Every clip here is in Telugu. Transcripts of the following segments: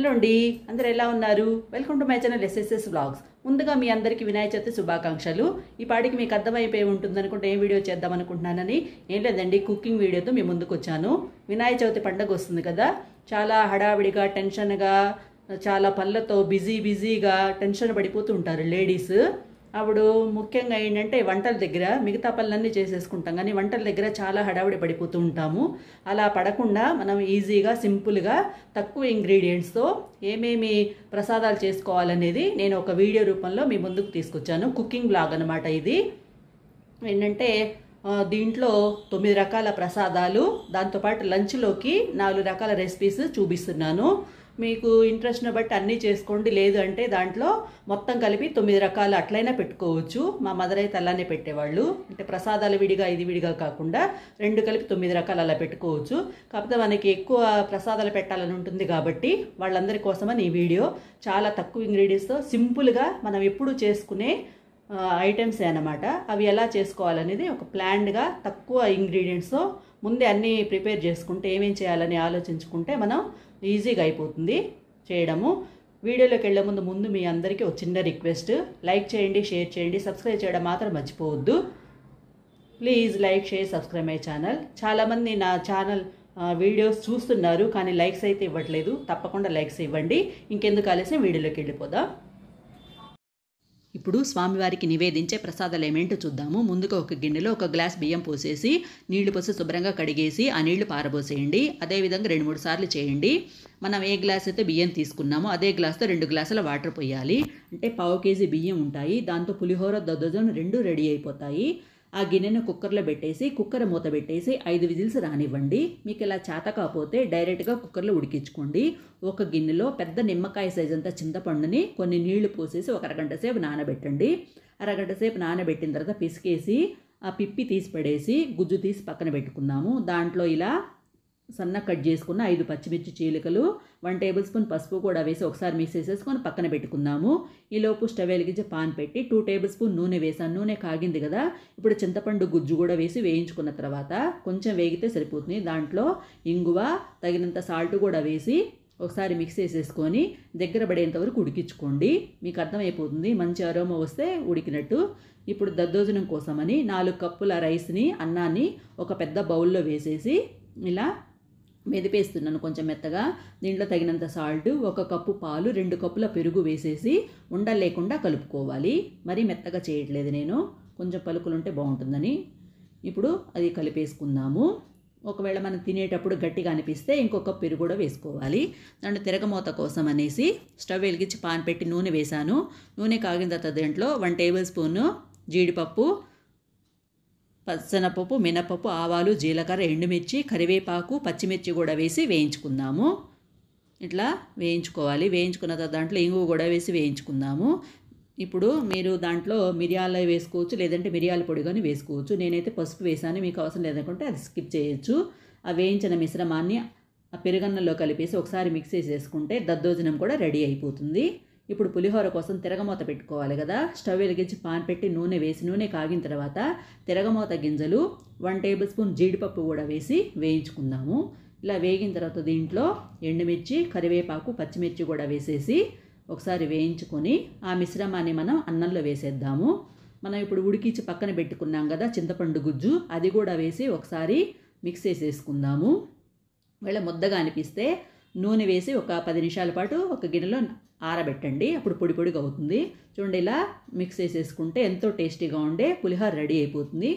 హలో అండి అందరు ఎలా ఉన్నారు welcome to my channel SSS blogs ముందుగా మీ అందరికీ వినాయక చవితి శుభాకాంక్షలు ఈ పాటికి మీకు అర్థమైపోయి ఉంటుంది అనుకుంటే ఏం వీడియో చేద్దాం అనుకుంటున్నానని ఏం లేదండి కుకింగ్ వీడియోతో మీ ముందుకు వచ్చాను వినాయక చవితి పండగ వస్తుంది కదా చాలా హడావిడిగా టెన్షన్గా చాలా పనులతో బిజీ బిజీగా టెన్షన్ పడిపోతూ ఉంటారు లేడీస్ అప్పుడు ముఖ్యంగా ఏంటంటే వంటల దగ్గర మిగతా పనులన్నీ చేసేసుకుంటాం కానీ వంటల దగ్గర చాలా హడావిడి పడిపోతూ ఉంటాము అలా పడకుండా మనం ఈజీగా సింపుల్గా తక్కువ ఇంగ్రీడియంట్స్తో ఏమేమి ప్రసాదాలు చేసుకోవాలనేది నేను ఒక వీడియో రూపంలో మీ ముందుకు తీసుకొచ్చాను కుకింగ్ బ్లాగ్ అనమాట ఇది ఏంటంటే దీంట్లో తొమ్మిది రకాల ప్రసాదాలు దాంతోపాటు లంచ్లోకి నాలుగు రకాల రెసిపీస్ చూపిస్తున్నాను మీకు ఇంట్రెస్ట్ని బట్టి అన్నీ చేసుకోండి లేదు అంటే దాంట్లో మొత్తం కలిపి తొమ్మిది రకాలు అట్లయినా పెట్టుకోవచ్చు మా మదర్ అయితే అలానే పెట్టేవాళ్ళు అంటే ప్రసాదాలు విడిగా ఇది విడిగా కాకుండా రెండు కలిపి తొమ్మిది రకాలు అలా పెట్టుకోవచ్చు కాకపోతే మనకి ఎక్కువ ప్రసాదాలు పెట్టాలని ఉంటుంది కాబట్టి వాళ్ళందరి కోసమని ఈ వీడియో చాలా తక్కువ ఇంగ్రీడియంట్స్తో సింపుల్గా మనం ఎప్పుడు చేసుకునే ఐటమ్సే అనమాట అవి ఎలా చేసుకోవాలనేది ఒక ప్లాన్డ్గా తక్కువ ఇంగ్రీడియంట్స్తో ముందే అన్నీ ప్రిపేర్ చేసుకుంటే ఏమేం చేయాలని ఆలోచించుకుంటే మనం ఈజీగా అయిపోతుంది చేయడము వీడియోలోకి వెళ్ళే ముందు ముందు మీ అందరికీ ఒక చిన్న రిక్వెస్ట్ లైక్ చేయండి షేర్ చేయండి సబ్స్క్రైబ్ చేయడం మాత్రం మర్చిపోవద్దు please like share subscribe my channel చాలామంది నా ఛానల్ వీడియోస్ చూస్తున్నారు కానీ లైక్స్ అయితే ఇవ్వట్లేదు తప్పకుండా లైక్స్ ఇవ్వండి ఇంకెందుకు ఆలస్యం వీడియోలోకి వెళ్ళిపోదాం ఇప్పుడు స్వామివారికి నివేదించే ప్రసాదాలేమేంటో చూద్దాము ముందుగా ఒక గిన్నెలో ఒక గ్లాస్ బియ్యం పోసేసి నీళ్లు పోసి శుభ్రంగా కడిగేసి ఆ నీళ్లు పారబోసేయండి అదేవిధంగా రెండు మూడు సార్లు చేయండి మనం ఏ గ్లాస్ అయితే బియ్యం తీసుకున్నామో అదే గ్లాస్తో రెండు గ్లాసుల వాటర్ పోయాలి అంటే పావు కేజీ బియ్యం ఉంటాయి దాంతో పులిహోర దద్దోజనం రెండు రెడీ అయిపోతాయి ఆ గిన్నెను కుక్కర్లో పెట్టేసి కుక్కర్ మూత పెట్టేసి ఐదు విజిల్స్ రానివ్వండి మీకు ఇలా చేత కాకపోతే డైరెక్ట్గా కుక్కర్లో ఉడికించుకోండి ఒక గిన్నెలో పెద్ద నిమ్మకాయ సైజ్ అంతా చింతపండుని కొన్ని నీళ్లు పోసేసి ఒక అరగంట సేపు నానబెట్టండి అరగంట సేపు నానబెట్టిన తర్వాత పిసికేసి ఆ పిప్పి తీసి పడేసి గుజ్జు తీసి పక్కన పెట్టుకుందాము దాంట్లో ఇలా సన్న కట్ చేసుకున్న ఐదు పచ్చిమిర్చి చీలికలు వన్ టేబుల్ స్పూన్ పసుపు కూడా వేసి ఒకసారి మిక్స్ చేసేసుకొని పక్కన పెట్టుకుందాము ఈలోపు స్టవ్ వెలిగించి పాన్ పెట్టి టూ టేబుల్ స్పూన్ నూనె వేసాను నూనె కాగింది కదా ఇప్పుడు చింతపండు గుజ్జు కూడా వేసి వేయించుకున్న తర్వాత కొంచెం వేగితే సరిపోతుంది దాంట్లో ఇంగువ తగినంత సాల్ట్ కూడా వేసి ఒకసారి మిక్స్ చేసేసుకొని దగ్గర పడేంతవరకు ఉడికించుకోండి మీకు అర్థమైపోతుంది మంచి అరోమ వస్తే ఉడికినట్టు ఇప్పుడు దద్దోజనం కోసమని నాలుగు కప్పుల రైస్ని అన్నాన్ని ఒక పెద్ద బౌల్లో వేసేసి ఇలా మెదిపేస్తున్నాను కొంచెం మెత్తగా దీంట్లో తగినంత సాల్ట్ ఒక కప్పు పాలు రెండు కప్పుల పెరుగు వేసేసి ఉండలేకుండా కలుపుకోవాలి మరీ మెత్తగా చేయట్లేదు నేను కొంచెం పలుకులు ఉంటే బాగుంటుందని ఇప్పుడు అది కలిపేసుకుందాము ఒకవేళ మనం తినేటప్పుడు గట్టిగా అనిపిస్తే ఇంకొక పెరుగు కూడా వేసుకోవాలి దాంట్లో తిరగమూత కోసం అనేసి స్టవ్ వెలిగించి పాన్ పెట్టి నూనె వేశాను నూనె కాగిన తర్వాత దీంట్లో వన్ టేబుల్ స్పూను జీడిపప్పు పచ్చనపప్పు మినపప్పు ఆవాలు జీలకర్ర ఎండుమిర్చి కరివేపాకు పచ్చిమిర్చి కూడా వేసి వేయించుకుందాము ఇట్లా వేయించుకోవాలి వేయించుకున్న తర్వాత దాంట్లో ఇంగువ కూడా వేసి వేయించుకుందాము ఇప్పుడు మీరు దాంట్లో మిరియాలు వేసుకోవచ్చు లేదంటే మిరియాల పొడి కానీ వేసుకోవచ్చు నేనైతే పసుపు వేసాను మీకు అవసరం లేదనుకుంటే అది స్కిప్ చేయొచ్చు ఆ వేయించిన మిశ్రమాన్ని ఆ పెరుగన్నంలో కలిపేసి ఒకసారి మిక్స్ చేసేసుకుంటే దద్దోజనం కూడా రెడీ అయిపోతుంది ఇప్పుడు పులిహోర కోసం తిరగమూత పెట్టుకోవాలి కదా స్టవ్ వెలిగించి పాన్ పెట్టి నూనె వేసి నూనె కాగిన తర్వాత తిరగమూత గింజలు వన్ టేబుల్ స్పూన్ జీడిపప్పు కూడా వేసి వేయించుకుందాము ఇలా వేగిన తర్వాత దీంట్లో ఎండుమిర్చి కరివేపాకు పచ్చిమిర్చి కూడా వేసేసి ఒకసారి వేయించుకొని ఆ మిశ్రమాన్ని మనం అన్నంలో వేసేద్దాము మనం ఇప్పుడు ఉడికించి పక్కన పెట్టుకున్నాం కదా చింతపండు గుజ్జు అది కూడా వేసి ఒకసారి మిక్స్ చేసేసుకుందాము వీళ్ళ ముద్దగా అనిపిస్తే నూనె వేసి ఒక పది నిమిషాల పాటు ఒక గిన్నెలో ఆరబెట్టండి అప్పుడు పొడి పొడిగా అవుతుంది చూడండి ఇలా మిక్స్ చేసేసుకుంటే ఎంతో టేస్టీగా ఉండే పులిహోర రెడీ అయిపోతుంది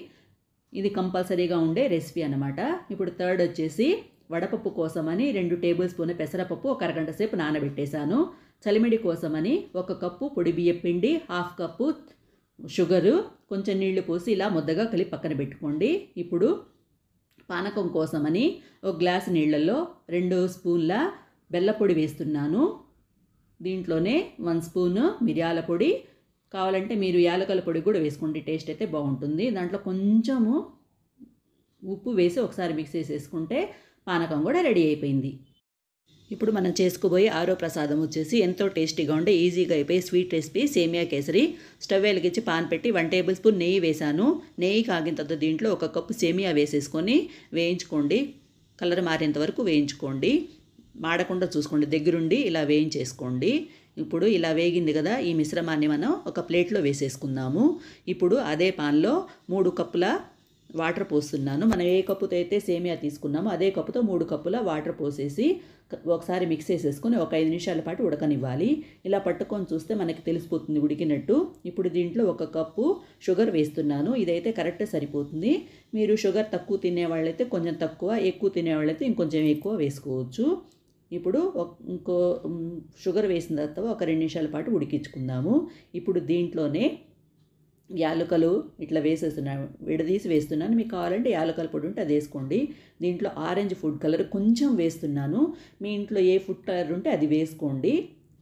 ఇది కంపల్సరీగా ఉండే రెసిపీ అనమాట ఇప్పుడు థర్డ్ వచ్చేసి వడపప్పు కోసమని రెండు టేబుల్ స్పూన్ పెసరపప్పు ఒక అరగంట సేపు నానబెట్టేశాను చలిమిడి కోసమని ఒక కప్పు పొడి బియ్యం పిండి హాఫ్ కప్పు షుగరు కొంచెం నీళ్లు పోసి ఇలా ముద్దగా కలిపి పక్కన పెట్టుకోండి ఇప్పుడు పానకం కోసమని ఒక గ్లాసు నీళ్ళల్లో రెండు స్పూన్ల బెల్లపొడి వేస్తున్నాను దీంట్లోనే వన్ స్పూన్ మిరియాల పొడి కావాలంటే మీరు యాలకల పొడి కూడా వేసుకోండి టేస్ట్ అయితే బాగుంటుంది దాంట్లో కొంచెము ఉప్పు వేసి ఒకసారి మిక్స్ చేసేసుకుంటే పానకం కూడా రెడీ అయిపోయింది ఇప్పుడు మనం చేసుకోబోయే ఆరో ప్రసాదం వచ్చేసి ఎంతో టేస్టీగా ఉండే ఈజీగా అయిపోయి sweet recipe semiya kesari stove వెలిగించి పాన్ పెట్టి వన్ టేబుల్ స్పూన్ నెయ్యి వేశాను నెయ్యి కాగిన తర్వాత దీంట్లో ఒక కప్పు సేమియా వేసేసుకొని వేయించుకోండి కలర్ మారేంత వరకు వేయించుకోండి మాడకుండా చూసుకోండి దగ్గరుండి ఇలా వేయించేసుకోండి ఇప్పుడు ఇలా వేగింది కదా ఈ మిశ్రమాన్ని మనం ఒక ప్లేట్లో వేసేసుకుందాము ఇప్పుడు అదే పాన్లో మూడు కప్పుల వాటర్ పోస్తున్నాను మనం ఏ కప్పుతో అయితే సేమియా తీసుకున్నామో అదే కప్పుతో మూడు కప్పుల వాటర్ పోసేసి ఒకసారి మిక్స్ చేసేసుకొని ఒక ఐదు నిమిషాల పాటు ఉడకనివ్వాలి ఇలా పట్టుకొని చూస్తే మనకి తెలిసిపోతుంది ఉడికినట్టు ఇప్పుడు దీంట్లో ఒక కప్పు షుగర్ వేస్తున్నాను ఇదైతే కరెక్ట్ సరిపోతుంది మీరు షుగర్ తక్కువ తినేవాళ్ళైతే కొంచెం తక్కువ ఎక్కువ తినేవాళ్ళైతే ఇంకొంచెం ఎక్కువ వేసుకోవచ్చు ఇప్పుడు ఇంకో షుగర్ వేసిన తర్వాత ఒక రెండు నిమిషాల పాటు ఉడికించుకుందాము ఇప్పుడు దీంట్లోనే యాలకలు ఇట్లా వేసేస్తున్నాను విడదీసి వేస్తున్నాను మీకు కావాలంటే యాలకల పొడి ఉంటే అది వేసుకోండి దీంట్లో ఆరెంజ్ ఫుడ్ కలర్ కొంచెం వేస్తున్నాను మీ ఇంట్లో ఏ ఫుడ్ కలర్ ఉంటే అది వేసుకోండి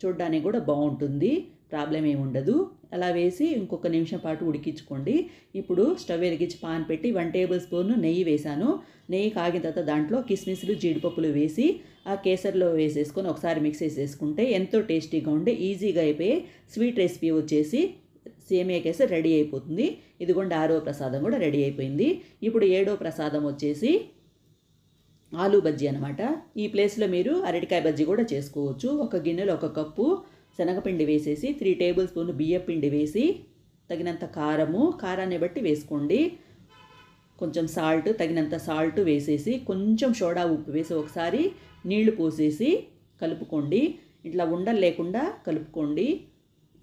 చూడ్డానికి కూడా బాగుంటుంది ప్రాబ్లం ఏమి ఉండదు అలా వేసి ఇంకొక నిమిషం పాటు ఉడికించుకోండి ఇప్పుడు స్టవ్ వెలిగించి పాన్ పెట్టి వన్ టేబుల్ స్పూన్ నెయ్యి వేశాను నెయ్యి కాగిన తర్వాత దాంట్లో కిస్మిస్లు జీడిపప్పులు వేసి ఆ కేసర్లో వేసేసుకొని ఒకసారి మిక్స్ చేసేసుకుంటే ఎంతో టేస్టీగా ఉండే ఈజీగా అయిపోయి స్వీట్ రెసిపీ వచ్చేసి సేమియా కేసు రెడీ అయిపోతుంది ఇదిగోండి ఆరో ప్రసాదం కూడా రెడీ అయిపోయింది ఇప్పుడు ఏడో ప్రసాదం వచ్చేసి ఆలూ బజ్జీ అనమాట ఈ ప్లేస్లో మీరు అరటికాయ బజ్జీ కూడా చేసుకోవచ్చు ఒక గిన్నెలో ఒక కప్పు శనగపిండి వేసేసి త్రీ టేబుల్ స్పూన్ బియ్యపిండి వేసి తగినంత కారము కారాన్ని బట్టి వేసుకోండి కొంచెం సాల్ట్ తగినంత సాల్ట్ వేసేసి కొంచెం సోడా ఉప్పు వేసి ఒకసారి నీళ్లు పోసేసి కలుపుకోండి ఇట్లా ఉండలు లేకుండా కలుపుకోండి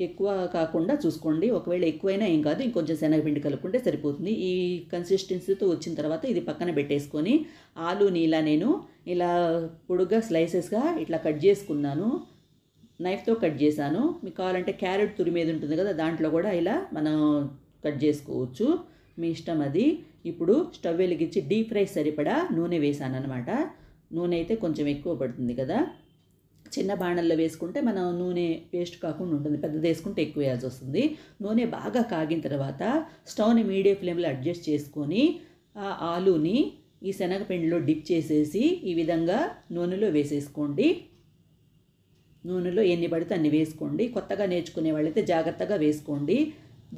ఎక్కువ కాకుండా చూసుకోండి ఒకవేళ ఎక్కువైనా ఏం కాదు ఇంకొంచెం శనగపిండి కలుపుకుంటే సరిపోతుంది ఈ కన్సిస్టెన్సీతో వచ్చిన తర్వాత ఇది పక్కన పెట్టేసుకొని ఆలు నీలా నేను ఇలా పొడుగ్గా స్లైసెస్గా ఇట్లా కట్ చేసుకున్నాను నైఫ్తో కట్ చేశాను మీకు కావాలంటే క్యారెట్ మీద ఉంటుంది కదా దాంట్లో కూడా ఇలా మనం కట్ చేసుకోవచ్చు మీ ఇష్టం అది ఇప్పుడు స్టవ్ వెలిగించి డీప్ ఫ్రై సరిపడా నూనె వేసాను అనమాట నూనె అయితే కొంచెం ఎక్కువ పడుతుంది కదా చిన్న బాణల్లో వేసుకుంటే మనం నూనె వేస్ట్ కాకుండా ఉంటుంది పెద్దది వేసుకుంటే ఎక్కువ వేయాల్సి వస్తుంది నూనె బాగా కాగిన తర్వాత స్టవ్ని మీడియం ఫ్లేమ్లో అడ్జస్ట్ చేసుకొని ఆ ఆలుని ఈ శనగపిండిలో డిప్ చేసేసి ఈ విధంగా నూనెలో వేసేసుకోండి నూనెలో ఎన్ని పడితే అన్ని వేసుకోండి కొత్తగా నేర్చుకునే వాళ్ళైతే జాగ్రత్తగా వేసుకోండి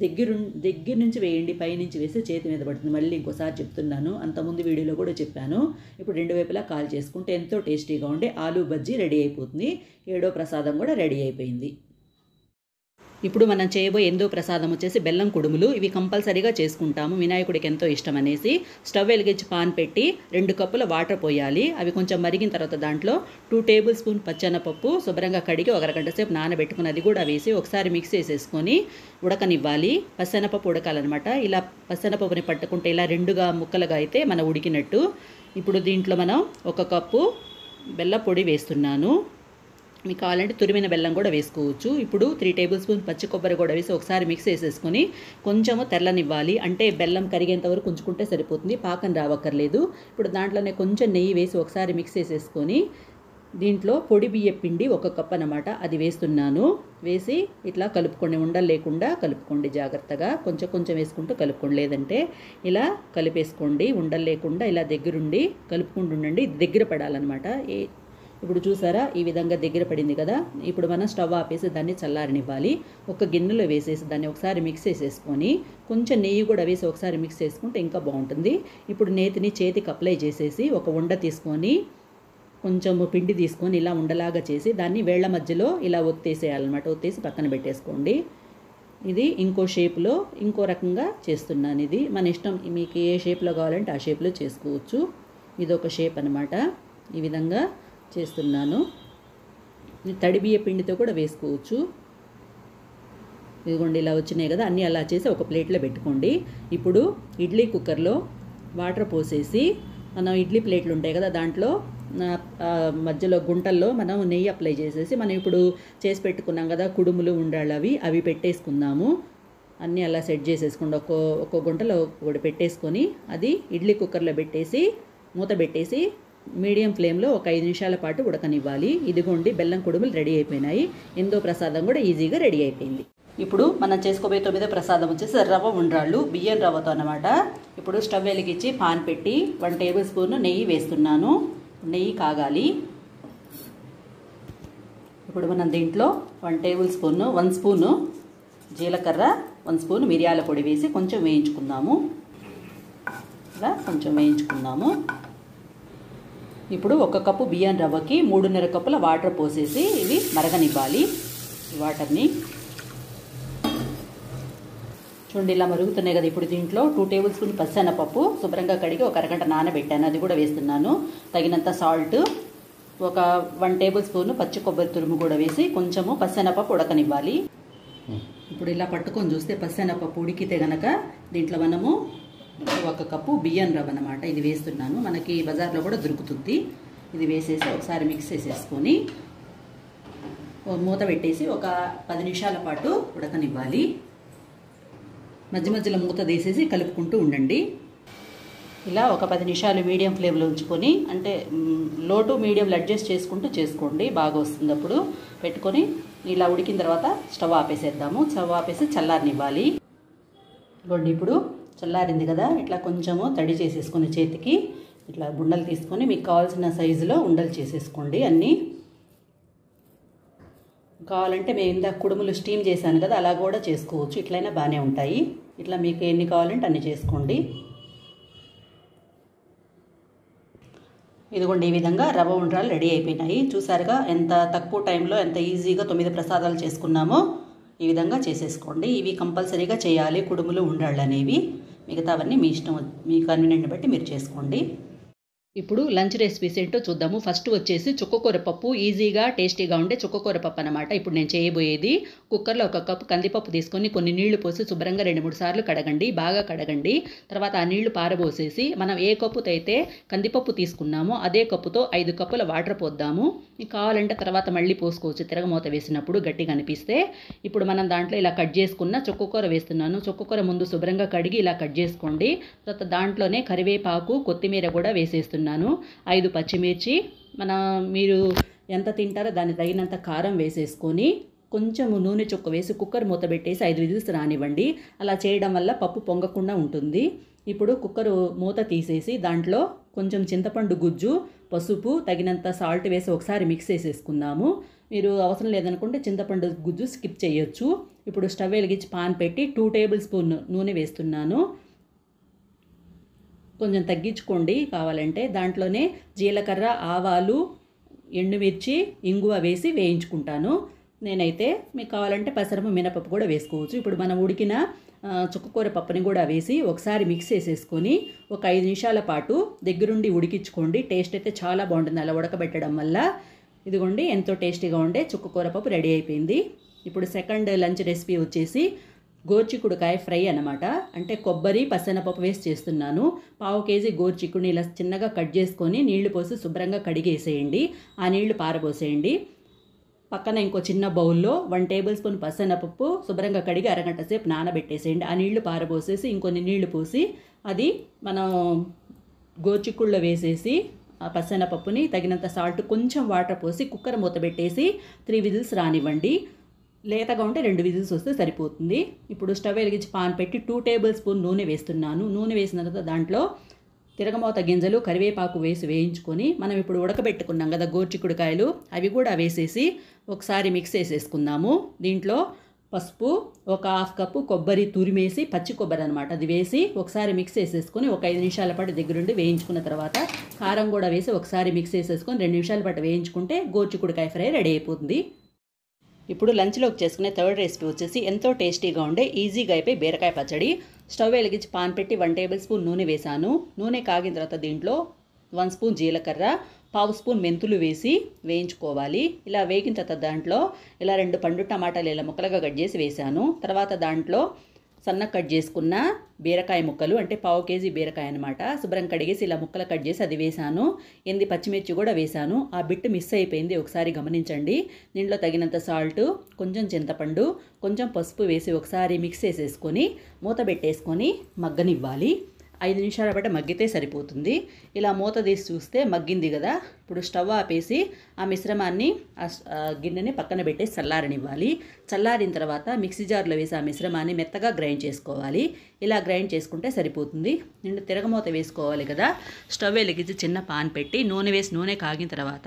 దగ్గర దగ్గర నుంచి వేయండి పైనుంచి వేస్తే చేతి మీద పడుతుంది మళ్ళీ ఇంకోసారి చెప్తున్నాను అంతకుముందు వీడియోలో కూడా చెప్పాను ఇప్పుడు రెండు వైపులా కాల్ చేసుకుంటే ఎంతో టేస్టీగా ఉండే ఆలూ బజ్జీ రెడీ అయిపోతుంది ఏడో ప్రసాదం కూడా రెడీ అయిపోయింది ఇప్పుడు మనం చేయబోయే ఎందో ప్రసాదం వచ్చేసి బెల్లం కుడుములు ఇవి కంపల్సరీగా చేసుకుంటాము వినాయకుడికి ఎంతో ఇష్టం అనేసి స్టవ్ వెలిగించి పాన్ పెట్టి రెండు కప్పుల వాటర్ పోయాలి అవి కొంచెం మరిగిన తర్వాత దాంట్లో టూ టేబుల్ స్పూన్ పచ్చనపప్పు శుభ్రంగా కడిగి ఒక అరగంట సేపు నానబెట్టుకుని అది కూడా వేసి ఒకసారి మిక్స్ చేసేసుకొని ఉడకనివ్వాలి పచ్చనపప్పు ఉడకాలన్నమాట ఇలా పచ్చనపప్పుని పట్టుకుంటే ఇలా రెండుగా ముక్కలుగా అయితే మనం ఉడికినట్టు ఇప్పుడు దీంట్లో మనం ఒక కప్పు బెల్ల పొడి వేస్తున్నాను మీకు కావాలంటే తురిమిన బెల్లం కూడా వేసుకోవచ్చు ఇప్పుడు త్రీ టేబుల్ స్పూన్ పచ్చి కొబ్బరి కూడా వేసి ఒకసారి మిక్స్ చేసేసుకొని కొంచెము తెల్లనివ్వాలి అంటే బెల్లం కరిగేంత వరకు ఉంచుకుంటే సరిపోతుంది పాకం రావక్కర్లేదు ఇప్పుడు దాంట్లోనే కొంచెం నెయ్యి వేసి ఒకసారి మిక్స్ చేసేసుకొని దీంట్లో పొడి బియ్య పిండి ఒక కప్ అనమాట అది వేస్తున్నాను వేసి ఇట్లా కలుపుకోండి ఉండలు లేకుండా కలుపుకోండి జాగ్రత్తగా కొంచెం కొంచెం వేసుకుంటూ కలుపుకోండి లేదంటే ఇలా కలిపేసుకోండి ఉండలు లేకుండా ఇలా దగ్గరుండి కలుపుకుంటూ ఉండండి దగ్గర పడాలన్నమాట ఇప్పుడు చూసారా ఈ విధంగా దగ్గర పడింది కదా ఇప్పుడు మనం స్టవ్ ఆపేసి దాన్ని చల్లారనివ్వాలి ఒక గిన్నెలో వేసేసి దాన్ని ఒకసారి మిక్స్ చేసేసుకొని కొంచెం నెయ్యి కూడా వేసి ఒకసారి మిక్స్ చేసుకుంటే ఇంకా బాగుంటుంది ఇప్పుడు నేతిని చేతికి అప్లై చేసేసి ఒక ఉండ తీసుకొని కొంచెం పిండి తీసుకొని ఇలా ఉండలాగా చేసి దాన్ని వేళ్ల మధ్యలో ఇలా ఒత్తేసేయాలన్నమాట ఒత్తేసి పక్కన పెట్టేసుకోండి ఇది ఇంకో షేప్లో ఇంకో రకంగా చేస్తున్నాను ఇది మన ఇష్టం మీకు ఏ షేప్లో కావాలంటే ఆ షేప్లో చేసుకోవచ్చు ఇది ఒక షేప్ అనమాట ఈ విధంగా చేస్తున్నాను తడి బియ్య పిండితో కూడా వేసుకోవచ్చు ఇదిగోండి ఇలా వచ్చినాయి కదా అన్నీ అలా చేసి ఒక ప్లేట్లో పెట్టుకోండి ఇప్పుడు ఇడ్లీ కుక్కర్లో వాటర్ పోసేసి మనం ఇడ్లీ ప్లేట్లు ఉంటాయి కదా దాంట్లో మధ్యలో గుంటల్లో మనం నెయ్యి అప్లై చేసేసి మనం ఇప్పుడు చేసి పెట్టుకున్నాం కదా కుడుములు ఉండాలి అవి అవి పెట్టేసుకుందాము అన్నీ అలా సెట్ చేసేసుకోండి ఒక్కో ఒక్కో గుంటలో ఒకటి పెట్టేసుకొని అది ఇడ్లీ కుక్కర్లో పెట్టేసి మూత పెట్టేసి మీడియం ఫ్లేమ్లో ఒక ఐదు నిమిషాల పాటు ఉడకనివ్వాలి ఇదిగోండి బెల్లం కుడుములు రెడీ అయిపోయినాయి ఎందో ప్రసాదం కూడా ఈజీగా రెడీ అయిపోయింది ఇప్పుడు మనం చేసుకోబోయే తొమ్మిదో ప్రసాదం వచ్చేసి రవ్వ ఉండ్రాళ్ళు బియ్యం రవ్వతో అనమాట ఇప్పుడు స్టవ్ వెలిగించి పాన్ పెట్టి వన్ టేబుల్ స్పూన్ నెయ్యి వేస్తున్నాను నెయ్యి కాగాలి ఇప్పుడు మనం దీంట్లో one tablespoon one spoon జీలకర్ర వన్ స్పూన్ మిరియాల పొడి వేసి కొంచెం వేయించుకుందాము ఇలా కొంచెం వేయించుకుందాము ఇప్పుడు ఒక కప్పు బియ్యం రవ్వకి మూడున్నర కప్పుల వాటర్ పోసేసి ఇవి మరగనివ్వాలి వాటర్ని చూడండి ఇలా మరుగుతున్నాయి కదా ఇప్పుడు దీంట్లో టూ టేబుల్ స్పూన్ పచ్చనపప్పు శుభ్రంగా కడిగి ఒక అరగంట నానబెట్టాను అది కూడా వేస్తున్నాను తగినంత సాల్ట్ ఒక వన్ టేబుల్ స్పూన్ పచ్చి కొబ్బరి తురుము కూడా వేసి కొంచెము పచ్చనపప్పు ఉడకనివ్వాలి ఇప్పుడు ఇలా పట్టుకొని చూస్తే పచ్చనపప్పు ఉడికితే గనక దీంట్లో మనము ఒక కప్పు బియ్యం రవ్వ అనమాట ఇది వేస్తున్నాను మనకి బజార్లో కూడా దొరుకుతుంది ఇది వేసేసి ఒకసారి మిక్స్ చేసేసుకొని మూత పెట్టేసి ఒక పది నిమిషాల పాటు ఉడకనివ్వాలి మధ్య మధ్యలో మూత తీసేసి కలుపుకుంటూ ఉండండి ఇలా ఒక పది నిమిషాలు మీడియం ఫ్లేమ్లో ఉంచుకొని అంటే లోటు మీడియంలో అడ్జస్ట్ చేసుకుంటూ చేసుకోండి బాగా వస్తుంది అప్పుడు పెట్టుకొని ఇలా ఉడికిన తర్వాత స్టవ్ ఆపేసేద్దాము స్టవ్ ఆపేసి చల్లారనివ్వాలి ఇప్పుడు చల్లారింది కదా ఇట్లా కొంచెము తడి చేసేసుకుని చేతికి ఇట్లా గుండలు తీసుకొని మీకు కావాల్సిన సైజులో ఉండలు చేసేసుకోండి అన్నీ కావాలంటే మేము ఇందాక కుడుములు స్టీమ్ చేశాను కదా అలా కూడా చేసుకోవచ్చు ఇట్లయినా బాగానే ఉంటాయి ఇట్లా మీకు ఎన్ని కావాలంటే అన్ని చేసుకోండి ఇదిగోండి ఈ విధంగా రవ్వ ఉండ్రాలు రెడీ అయిపోయినాయి చూసారుగా ఎంత తక్కువ టైంలో ఎంత ఈజీగా తొమ్మిది ప్రసాదాలు చేసుకున్నామో ఈ విధంగా చేసేసుకోండి ఇవి కంపల్సరీగా చేయాలి కుడుములు ఉండ్రాళ్ళు అనేవి మిగతావన్నీ మీ ఇష్టం మీ కన్వీనియంట్ని బట్టి మీరు చేసుకోండి ఇప్పుడు లంచ్ రెసిపీస్ ఏంటో చూద్దాము ఫస్ట్ వచ్చేసి చుక్కకూర పప్పు ఈజీగా టేస్టీగా ఉండే చుక్కకూర పప్పు అనమాట ఇప్పుడు నేను చేయబోయేది కుక్కర్లో ఒక కప్పు కందిపప్పు తీసుకొని కొన్ని నీళ్లు పోసి శుభ్రంగా రెండు మూడు సార్లు కడగండి బాగా కడగండి తర్వాత ఆ నీళ్లు పారబోసేసి మనం ఏ కప్పుతో అయితే కందిపప్పు తీసుకున్నామో అదే కప్పుతో ఐదు కప్పుల వాటర్ పోద్దాము కావాలంటే తర్వాత మళ్ళీ పోసుకోవచ్చు తిరగమూత వేసినప్పుడు గట్టిగా అనిపిస్తే ఇప్పుడు మనం దాంట్లో ఇలా కట్ చేసుకున్న చుక్కకూర వేస్తున్నాను చుక్కకూర ముందు శుభ్రంగా కడిగి ఇలా కట్ చేసుకోండి తర్వాత దాంట్లోనే కరివేపాకు కొత్తిమీర కూడా వేసేస్తున్నాను వేస్తున్నాను ఐదు పచ్చిమిర్చి మన మీరు ఎంత తింటారో దాన్ని తగినంత కారం వేసేసుకొని కొంచెము నూనె చుక్క వేసి కుక్కర్ మూత పెట్టేసి ఐదు విధులు రానివ్వండి అలా చేయడం వల్ల పప్పు పొంగకుండా ఉంటుంది ఇప్పుడు కుక్కర్ మూత తీసేసి దాంట్లో కొంచెం చింతపండు గుజ్జు పసుపు తగినంత సాల్ట్ వేసి ఒకసారి మిక్స్ వేసేసుకుందాము మీరు అవసరం లేదనుకుంటే చింతపండు గుజ్జు స్కిప్ చేయొచ్చు ఇప్పుడు స్టవ్ వెలిగించి పాన్ పెట్టి టూ టేబుల్ స్పూన్ నూనె వేస్తున్నాను కొంచెం తగ్గించుకోండి కావాలంటే దాంట్లోనే జీలకర్ర ఆవాలు ఎండుమిర్చి ఇంగువ వేసి వేయించుకుంటాను నేనైతే మీకు కావాలంటే పసరము మినపప్పు కూడా వేసుకోవచ్చు ఇప్పుడు మనం ఉడికిన చుక్కకూర పప్పుని కూడా వేసి ఒకసారి మిక్స్ చేసేసుకొని ఒక ఐదు నిమిషాల పాటు దగ్గరుండి ఉడికించుకోండి టేస్ట్ అయితే చాలా బాగుంటుంది అలా ఉడకబెట్టడం వల్ల ఇదిగోండి ఎంతో టేస్టీగా ఉండే చుక్కకూర పప్పు రెడీ అయిపోయింది ఇప్పుడు సెకండ్ లంచ్ రెసిపీ వచ్చేసి గోర్చిక్కుడుకాయ ఫ్రై అనమాట అంటే కొబ్బరి పసనపప్పు వేసి చేస్తున్నాను పావు కేజీ గోర్చిక్కుడిని ఇలా చిన్నగా కట్ చేసుకొని నీళ్లు పోసి శుభ్రంగా కడిగేసేయండి ఆ నీళ్లు పారబోసేయండి పక్కన ఇంకో చిన్న బౌల్లో వన్ టేబుల్ స్పూన్ పసనపప్పు శుభ్రంగా కడిగి అరగంట సేపు నానబెట్టేసేయండి ఆ నీళ్లు పారబోసేసి ఇంకొన్ని నీళ్లు పోసి అది మనం గోచిక్కుళ్ళో వేసేసి ఆ పసనపప్పుని తగినంత సాల్ట్ కొంచెం వాటర్ పోసి కుక్కర్ మూత పెట్టేసి త్రీ విజిల్స్ రానివ్వండి లేతగా ఉంటే రెండు విజిల్స్ వస్తే సరిపోతుంది ఇప్పుడు స్టవ్ వెలిగించి పాన్ పెట్టి టూ టేబుల్ స్పూన్ నూనె వేస్తున్నాను నూనె వేసిన తర్వాత దాంట్లో తిరగమోత గింజలు కరివేపాకు వేసి వేయించుకొని మనం ఇప్పుడు ఉడకబెట్టుకున్నాం కదా గోర్చికుడికాయలు అవి కూడా వేసేసి ఒకసారి మిక్స్ వేసేసుకుందాము దీంట్లో పసుపు ఒక హాఫ్ కప్పు కొబ్బరి తురిమేసి పచ్చి కొబ్బరి అనమాట అది వేసి ఒకసారి మిక్స్ చేసేసుకొని ఒక ఐదు నిమిషాల పాటు దగ్గరుండి వేయించుకున్న తర్వాత కారం కూడా వేసి ఒకసారి మిక్స్ వేసేసుకొని రెండు నిమిషాల పాటు వేయించుకుంటే గోర్చికుడికాయ ఫ్రై రెడీ అయిపోతుంది ఇప్పుడు లంచ్లోకి చేసుకునే థర్డ్ రెసిపీ వచ్చేసి ఎంతో టేస్టీగా ఉండే ఈజీగా అయిపోయి బీరకాయ పచ్చడి స్టవ్ వెలిగించి పాన్ పెట్టి వన్ టేబుల్ స్పూన్ నూనె వేశాను నూనె కాగిన తర్వాత దీంట్లో వన్ స్పూన్ జీలకర్ర పావు స్పూన్ మెంతులు వేసి వేయించుకోవాలి ఇలా వేగిన తర్వాత దాంట్లో ఇలా రెండు పండు టమాటాలు ఇలా ముక్కలుగా కట్ చేసి వేశాను తర్వాత దాంట్లో సన్న కట్ చేసుకున్న బీరకాయ ముక్కలు అంటే పావు కేజీ బీరకాయ అనమాట శుభ్రం కడిగేసి ఇలా ముక్కలు కట్ చేసి అది వేశాను ఎంది పచ్చిమిర్చి కూడా వేశాను ఆ బిట్ మిస్ అయిపోయింది ఒకసారి గమనించండి దీంట్లో తగినంత సాల్ట్ కొంచెం చింతపండు కొంచెం పసుపు వేసి ఒకసారి మిక్స్ చేసేసుకొని మూత పెట్టేసుకొని మగ్గనివ్వాలి ఐదు నిమిషాల పాటు మగ్గితే సరిపోతుంది ఇలా మూత తీసి చూస్తే మగ్గింది కదా ఇప్పుడు స్టవ్ ఆపేసి ఆ మిశ్రమాన్ని ఆ గిన్నెని పక్కన పెట్టేసి చల్లారనివ్వాలి చల్లారిన తర్వాత మిక్సీ జార్లో వేసి ఆ మిశ్రమాన్ని మెత్తగా గ్రైండ్ చేసుకోవాలి ఇలా గ్రైండ్ చేసుకుంటే సరిపోతుంది నిన్ను తిరగమూత వేసుకోవాలి కదా స్టవ్ వెలిగించి చిన్న పాన్ పెట్టి నూనె వేసి నూనె కాగిన తర్వాత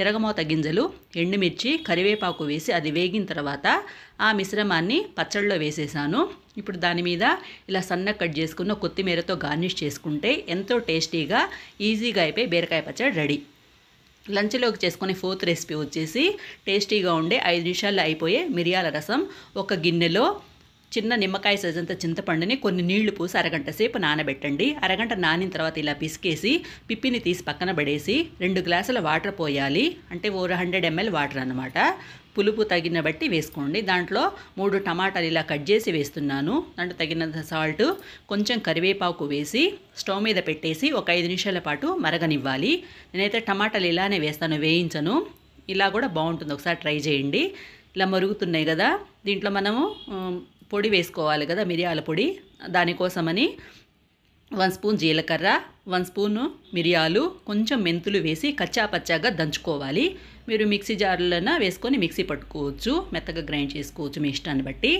తిరగమూత గింజలు ఎండుమిర్చి కరివేపాకు వేసి అది వేగిన తర్వాత ఆ మిశ్రమాన్ని పచ్చళ్ళలో వేసేసాను ఇప్పుడు దాని మీద ఇలా సన్న కట్ చేసుకున్న కొత్తిమీరతో గార్నిష్ చేసుకుంటే ఎంతో టేస్టీగా ఈజీగా అయిపోయి బీరకాయ పచ్చడి రెడీ లంచ్లోకి చేసుకునే ఫోర్త్ రెసిపీ వచ్చేసి టేస్టీగా ఉండే ఐదు నిమిషాల్లో అయిపోయే మిరియాల రసం ఒక గిన్నెలో చిన్న నిమ్మకాయ సైజంత చింతపండుని కొన్ని నీళ్లు పూసి అరగంట సేపు నానబెట్టండి అరగంట నానిన తర్వాత ఇలా పిసికేసి పిప్పిని తీసి పక్కన పడేసి రెండు గ్లాసుల వాటర్ పోయాలి అంటే ఓ హండ్రెడ్ ఎంఎల్ వాటర్ అనమాట పులుపు తగిన బట్టి వేసుకోండి దాంట్లో మూడు టమాటాలు ఇలా కట్ చేసి వేస్తున్నాను దాంట్లో తగినంత సాల్ట్ కొంచెం కరివేపాకు వేసి స్టవ్ మీద పెట్టేసి ఒక ఐదు నిమిషాల పాటు మరగనివ్వాలి నేనైతే టమాటాలు ఇలానే వేస్తాను వేయించను ఇలా కూడా బాగుంటుంది ఒకసారి ట్రై చేయండి ఇలా మరుగుతున్నాయి కదా దీంట్లో మనము పొడి వేసుకోవాలి కదా మిరియాల పొడి దానికోసమని వన్ స్పూన్ జీలకర్ర వన్ స్పూను మిరియాలు కొంచెం మెంతులు వేసి కచ్చాపచ్చాగా దంచుకోవాలి మీరు మిక్సీ జార్లన వేసుకొని మిక్సీ పట్టుకోవచ్చు మెత్తగా గ్రైండ్ చేసుకోవచ్చు మీ ఇష్టాన్ని బట్టి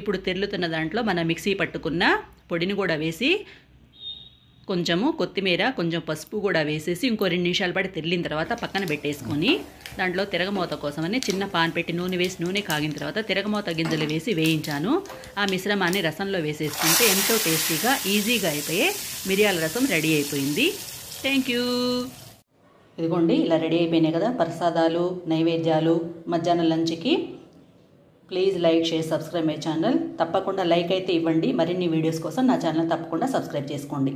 ఇప్పుడు తెల్లుతున్న దాంట్లో మన మిక్సీ పట్టుకున్న పొడిని కూడా వేసి కొంచెము కొత్తిమీర కొంచెం పసుపు కూడా వేసేసి ఇంకో రెండు నిమిషాల పాటు తెల్లిన తర్వాత పక్కన పెట్టేసుకొని దాంట్లో తిరగమూత కోసమని చిన్న పాన్ పెట్టి నూనె వేసి నూనె కాగిన తర్వాత తిరగమూత గింజలు వేసి వేయించాను ఆ మిశ్రమాన్ని రసంలో వేసేసుకుంటే ఎంతో టేస్టీగా ఈజీగా అయిపోయే మిరియాల రసం రెడీ అయిపోయింది థ్యాంక్ యూ ఇదిగోండి ఇలా రెడీ అయిపోయినాయి కదా ప్రసాదాలు నైవేద్యాలు మధ్యాహ్నం లంచ్కి please like share subscribe my channel తప్పకుండా లైక్ అయితే ఇవ్వండి మరిన్ని వీడియోస్ కోసం నా ఛానల్ తప్పకుండా సబ్స్క్రైబ్ చేసుకోండి